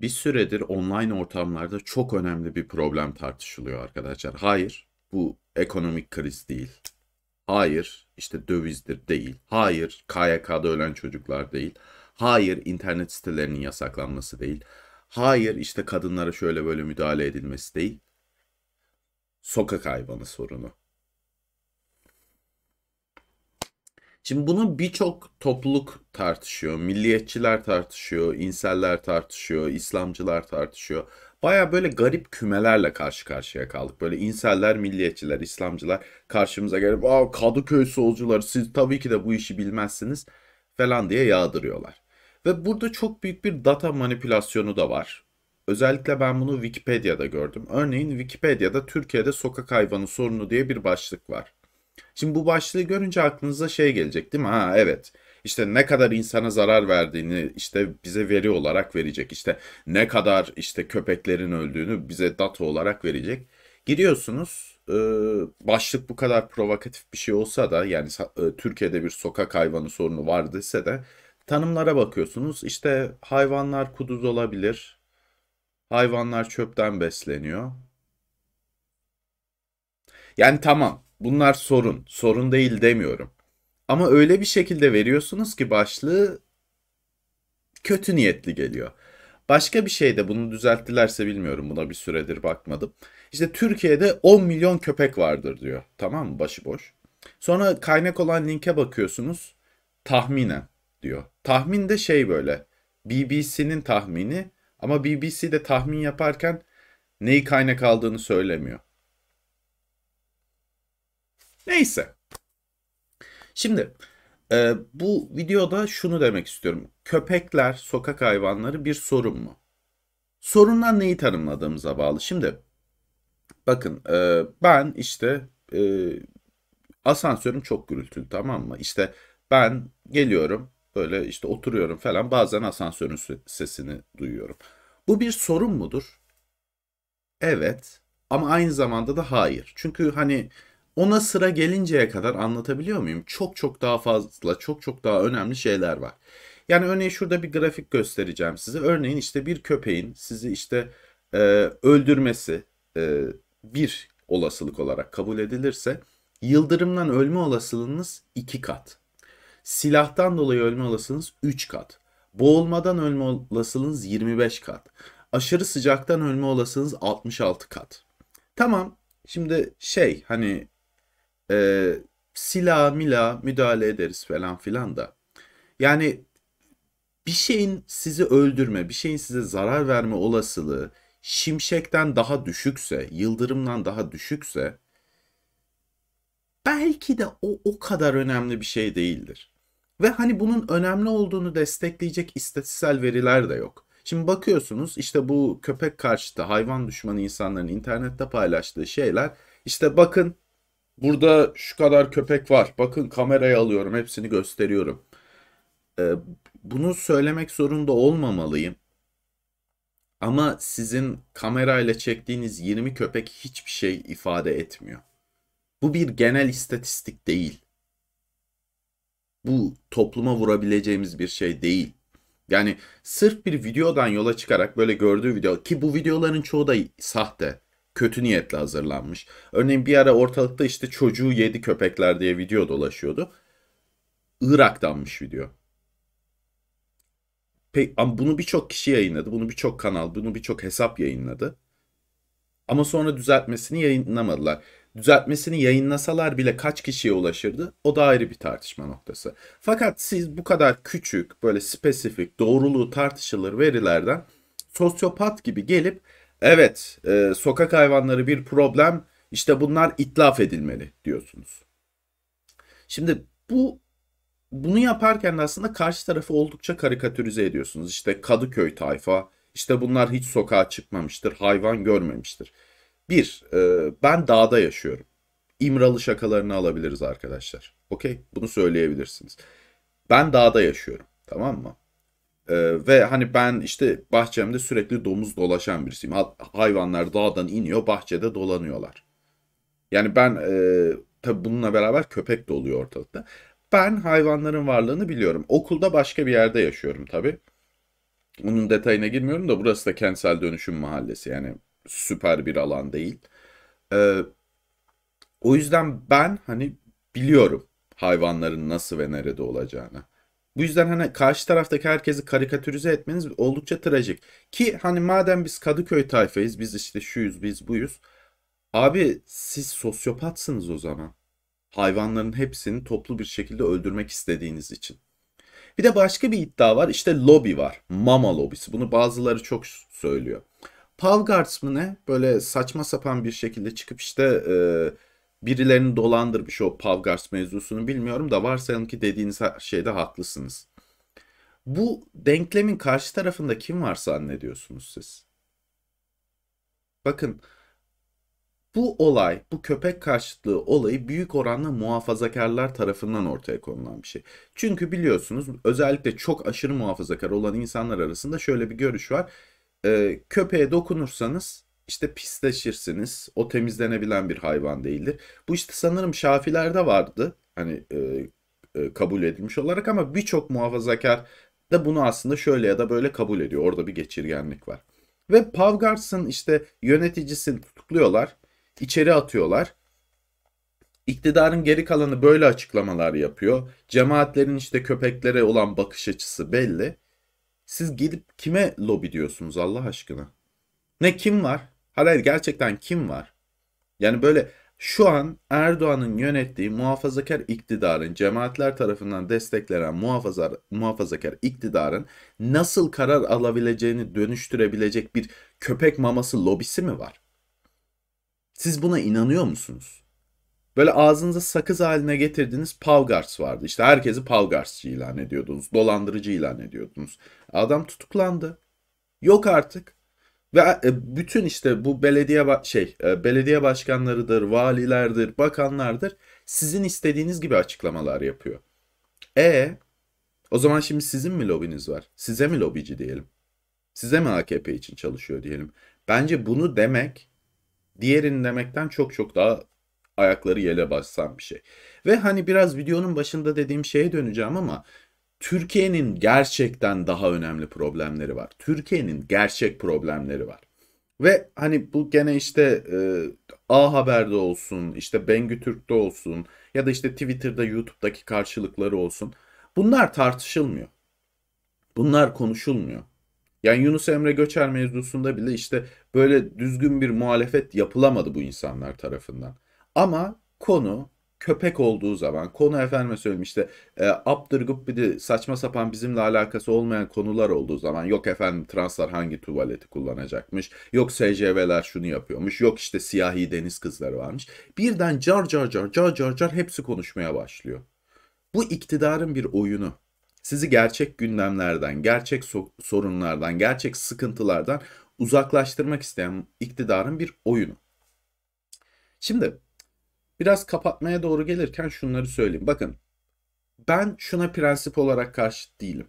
Bir süredir online ortamlarda çok önemli bir problem tartışılıyor arkadaşlar. Hayır, bu ekonomik kriz değil. Hayır, işte dövizdir değil. Hayır, KYK'da ölen çocuklar değil. Hayır, internet sitelerinin yasaklanması değil. Hayır, işte kadınlara şöyle böyle müdahale edilmesi değil. Sokak hayvanı sorunu. Şimdi bunu birçok topluluk tartışıyor. Milliyetçiler tartışıyor, inseller tartışıyor, İslamcılar tartışıyor. Baya böyle garip kümelerle karşı karşıya kaldık. Böyle inseller, milliyetçiler, İslamcılar karşımıza gelip Aa, Kadıköy solcuları siz tabii ki de bu işi bilmezsiniz falan diye yağdırıyorlar. Ve burada çok büyük bir data manipülasyonu da var. Özellikle ben bunu Wikipedia'da gördüm. Örneğin Wikipedia'da Türkiye'de sokak hayvanı sorunu diye bir başlık var. Şimdi bu başlığı görünce aklınıza şey gelecek değil mi? Ha evet. İşte ne kadar insana zarar verdiğini işte bize veri olarak verecek. İşte ne kadar işte köpeklerin öldüğünü bize data olarak verecek. Giriyorsunuz e, başlık bu kadar provokatif bir şey olsa da yani e, Türkiye'de bir sokak hayvanı sorunu var dese de tanımlara bakıyorsunuz. İşte hayvanlar kuduz olabilir. Hayvanlar çöpten besleniyor. Yani tamam Bunlar sorun, sorun değil demiyorum. Ama öyle bir şekilde veriyorsunuz ki başlığı kötü niyetli geliyor. Başka bir şey de bunu düzelttilerse bilmiyorum buna bir süredir bakmadım. İşte Türkiye'de 10 milyon köpek vardır diyor. Tamam mı? Başıboş. Sonra kaynak olan linke bakıyorsunuz. Tahminen diyor. Tahmin de şey böyle. BBC'nin tahmini ama BBC de tahmin yaparken neyi kaynak aldığını söylemiyor. Neyse. Şimdi e, bu videoda şunu demek istiyorum. Köpekler, sokak hayvanları bir sorun mu? Sorundan neyi tanımladığımıza bağlı. Şimdi bakın e, ben işte e, asansörüm çok gürültülü tamam mı? İşte ben geliyorum böyle işte oturuyorum falan bazen asansörün sesini duyuyorum. Bu bir sorun mudur? Evet ama aynı zamanda da hayır. Çünkü hani ona sıra gelinceye kadar anlatabiliyor muyum? Çok çok daha fazla, çok çok daha önemli şeyler var. Yani örneğin şurada bir grafik göstereceğim size. Örneğin işte bir köpeğin sizi işte e, öldürmesi e, bir olasılık olarak kabul edilirse yıldırımdan ölme olasılığınız iki kat. Silahtan dolayı ölme olasılığınız üç kat. Boğulmadan ölme olasılığınız 25 kat. Aşırı sıcaktan ölme olasılığınız 66 kat. Tamam şimdi şey hani e, sila mila müdahale ederiz falan filan da. Yani bir şeyin sizi öldürme, bir şeyin size zarar verme olasılığı şimşekten daha düşükse, yıldırımdan daha düşükse belki de o o kadar önemli bir şey değildir. Ve hani bunun önemli olduğunu destekleyecek istatistiksel veriler de yok. Şimdi bakıyorsunuz işte bu köpek karşıtı hayvan düşmanı insanların internette paylaştığı şeyler işte bakın Burada şu kadar köpek var. Bakın kameraya alıyorum hepsini gösteriyorum. Ee, bunu söylemek zorunda olmamalıyım. Ama sizin kamerayla çektiğiniz 20 köpek hiçbir şey ifade etmiyor. Bu bir genel istatistik değil. Bu topluma vurabileceğimiz bir şey değil. Yani sırf bir videodan yola çıkarak böyle gördüğü video ki bu videoların çoğu da sahte kötü niyetle hazırlanmış. Örneğin bir ara ortalıkta işte çocuğu yedi köpekler diye video dolaşıyordu. Irak'tanmış video. Pe ama bunu birçok kişi yayınladı. Bunu birçok kanal, bunu birçok hesap yayınladı. Ama sonra düzeltmesini yayınlamadılar. Düzeltmesini yayınlasalar bile kaç kişiye ulaşırdı? O da ayrı bir tartışma noktası. Fakat siz bu kadar küçük, böyle spesifik, doğruluğu tartışılır verilerden sosyopat gibi gelip Evet e, sokak hayvanları bir problem İşte bunlar itlaf edilmeli diyorsunuz. Şimdi bu bunu yaparken de aslında karşı tarafı oldukça karikatürize ediyorsunuz. İşte Kadıköy tayfa, işte bunlar hiç sokağa çıkmamıştır, hayvan görmemiştir. Bir, e, ben dağda yaşıyorum. İmralı şakalarını alabiliriz arkadaşlar. Okey, bunu söyleyebilirsiniz. Ben dağda yaşıyorum, tamam mı? Ee, ve hani ben işte bahçemde sürekli domuz dolaşan birisiyim. Hayvanlar dağdan iniyor, bahçede dolanıyorlar. Yani ben e, tabii bununla beraber köpek de oluyor ortalıkta. Ben hayvanların varlığını biliyorum. Okulda başka bir yerde yaşıyorum tabii. Onun detayına girmiyorum da burası da kentsel dönüşüm mahallesi. Yani süper bir alan değil. Ee, o yüzden ben hani biliyorum hayvanların nasıl ve nerede olacağını. Bu yüzden hani karşı taraftaki herkesi karikatürize etmeniz oldukça trajik. Ki hani madem biz Kadıköy tayfayız, biz işte şuyuz, biz buyuz. Abi siz sosyopatsınız o zaman. Hayvanların hepsini toplu bir şekilde öldürmek istediğiniz için. Bir de başka bir iddia var. İşte lobi var. Mama lobisi. Bunu bazıları çok söylüyor. Paul Guards mı ne? Böyle saçma sapan bir şekilde çıkıp işte e, birilerini dolandırmış o Pavgars mevzusunu bilmiyorum da varsayalım ki dediğiniz şeyde haklısınız. Bu denklemin karşı tarafında kim var zannediyorsunuz siz? Bakın bu olay, bu köpek karşıtlığı olayı büyük oranda muhafazakarlar tarafından ortaya konulan bir şey. Çünkü biliyorsunuz özellikle çok aşırı muhafazakar olan insanlar arasında şöyle bir görüş var. Ee, köpeğe dokunursanız işte pisleşirsiniz. O temizlenebilen bir hayvan değildir. Bu işte sanırım Şafilerde vardı. Hani e, e, kabul edilmiş olarak ama birçok muhafazakar da bunu aslında şöyle ya da böyle kabul ediyor. Orada bir geçirgenlik var. Ve Pavgars'ın işte yöneticisini tutukluyorlar. içeri atıyorlar. İktidarın geri kalanı böyle açıklamalar yapıyor. Cemaatlerin işte köpeklere olan bakış açısı belli. Siz gidip kime lobi diyorsunuz Allah aşkına? Ne kim var? Hayır gerçekten kim var? Yani böyle şu an Erdoğan'ın yönettiği muhafazakar iktidarın, cemaatler tarafından desteklenen muhafaza, muhafazakar iktidarın nasıl karar alabileceğini dönüştürebilecek bir köpek maması lobisi mi var? Siz buna inanıyor musunuz? Böyle ağzınıza sakız haline getirdiğiniz Pavgars vardı. İşte herkesi Pavgarsçı ilan ediyordunuz, dolandırıcı ilan ediyordunuz. Adam tutuklandı. Yok artık. Ve e, bütün işte bu belediye şey e, belediye başkanlarıdır, valilerdir, bakanlardır sizin istediğiniz gibi açıklamalar yapıyor. E o zaman şimdi sizin mi lobiniz var? Size mi lobici diyelim? Size mi AKP için çalışıyor diyelim? Bence bunu demek diğerini demekten çok çok daha ayakları yele bassan bir şey. Ve hani biraz videonun başında dediğim şeye döneceğim ama Türkiye'nin gerçekten daha önemli problemleri var. Türkiye'nin gerçek problemleri var. Ve hani bu gene işte e, A Haber'de olsun, işte Bengü Türk'te olsun ya da işte Twitter'da, YouTube'daki karşılıkları olsun. Bunlar tartışılmıyor. Bunlar konuşulmuyor. Yani Yunus Emre Göçer mevzusunda bile işte böyle düzgün bir muhalefet yapılamadı bu insanlar tarafından. Ama konu köpek olduğu zaman konu efendime söyleyeyim işte e, aptır gubbidi saçma sapan bizimle alakası olmayan konular olduğu zaman yok efendim translar hangi tuvaleti kullanacakmış yok SCV'ler şunu yapıyormuş yok işte siyahi deniz kızları varmış birden car car car car car car hepsi konuşmaya başlıyor. Bu iktidarın bir oyunu sizi gerçek gündemlerden, gerçek so sorunlardan, gerçek sıkıntılardan uzaklaştırmak isteyen iktidarın bir oyunu. Şimdi Biraz kapatmaya doğru gelirken şunları söyleyeyim. Bakın ben şuna prensip olarak karşı değilim.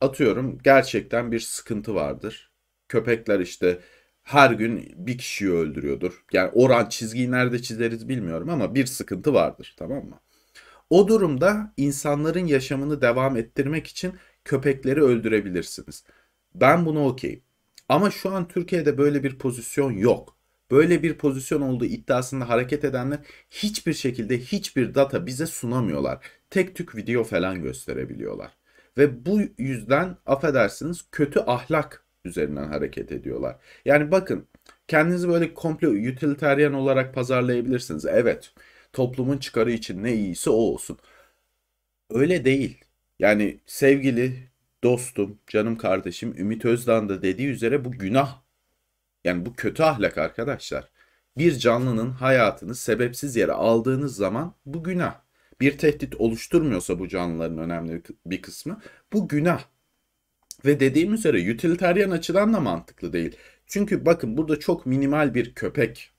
Atıyorum gerçekten bir sıkıntı vardır. Köpekler işte her gün bir kişiyi öldürüyordur. Yani oran çizgiyi nerede çizeriz bilmiyorum ama bir sıkıntı vardır tamam mı? O durumda insanların yaşamını devam ettirmek için köpekleri öldürebilirsiniz. Ben bunu okeyim. Ama şu an Türkiye'de böyle bir pozisyon yok böyle bir pozisyon olduğu iddiasında hareket edenler hiçbir şekilde hiçbir data bize sunamıyorlar. Tek tük video falan gösterebiliyorlar. Ve bu yüzden affedersiniz kötü ahlak üzerinden hareket ediyorlar. Yani bakın kendinizi böyle komple utilitarian olarak pazarlayabilirsiniz. Evet toplumun çıkarı için ne iyisi o olsun. Öyle değil. Yani sevgili dostum, canım kardeşim Ümit Özdağ'ın da dediği üzere bu günah yani bu kötü ahlak arkadaşlar. Bir canlının hayatını sebepsiz yere aldığınız zaman bu günah. Bir tehdit oluşturmuyorsa bu canlıların önemli bir kısmı bu günah. Ve dediğim üzere utilitarian açıdan da mantıklı değil. Çünkü bakın burada çok minimal bir köpek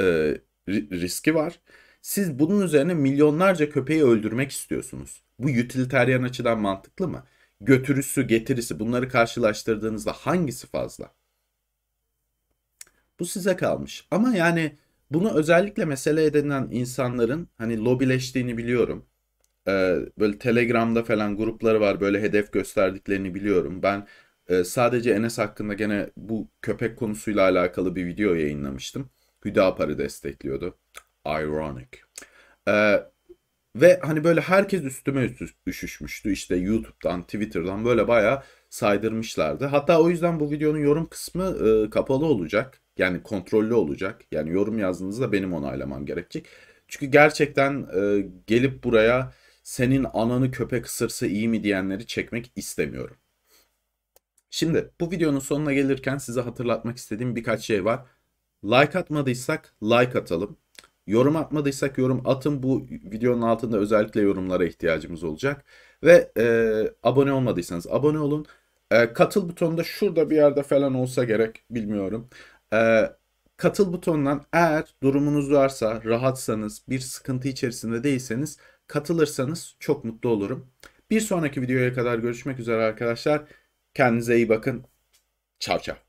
e, riski var. Siz bunun üzerine milyonlarca köpeği öldürmek istiyorsunuz. Bu utilitarian açıdan mantıklı mı? Götürüsü, getirisi bunları karşılaştırdığınızda hangisi fazla? Bu size kalmış. Ama yani bunu özellikle mesele edinen insanların hani lobileştiğini biliyorum. Ee, böyle Telegram'da falan grupları var böyle hedef gösterdiklerini biliyorum. Ben e, sadece Enes hakkında gene bu köpek konusuyla alakalı bir video yayınlamıştım. Hüdapar'ı destekliyordu. Ironic. Ee, ve hani böyle herkes üstüme üstü üşüşmüştü. işte YouTube'dan, Twitter'dan böyle bayağı saydırmışlardı. Hatta o yüzden bu videonun yorum kısmı e, kapalı olacak. Yani kontrollü olacak. Yani yorum yazdığınızda benim onaylamam gerekecek. Çünkü gerçekten e, gelip buraya senin ananı köpek ısırsa iyi mi diyenleri çekmek istemiyorum. Şimdi bu videonun sonuna gelirken size hatırlatmak istediğim birkaç şey var. Like atmadıysak like atalım. Yorum atmadıysak yorum atın. Bu videonun altında özellikle yorumlara ihtiyacımız olacak. Ve e, abone olmadıysanız abone olun. E, katıl butonu da şurada bir yerde falan olsa gerek bilmiyorum. E, katıl butonundan eğer durumunuz varsa, rahatsanız, bir sıkıntı içerisinde değilseniz katılırsanız çok mutlu olurum. Bir sonraki videoya kadar görüşmek üzere arkadaşlar. Kendinize iyi bakın. Çav çav.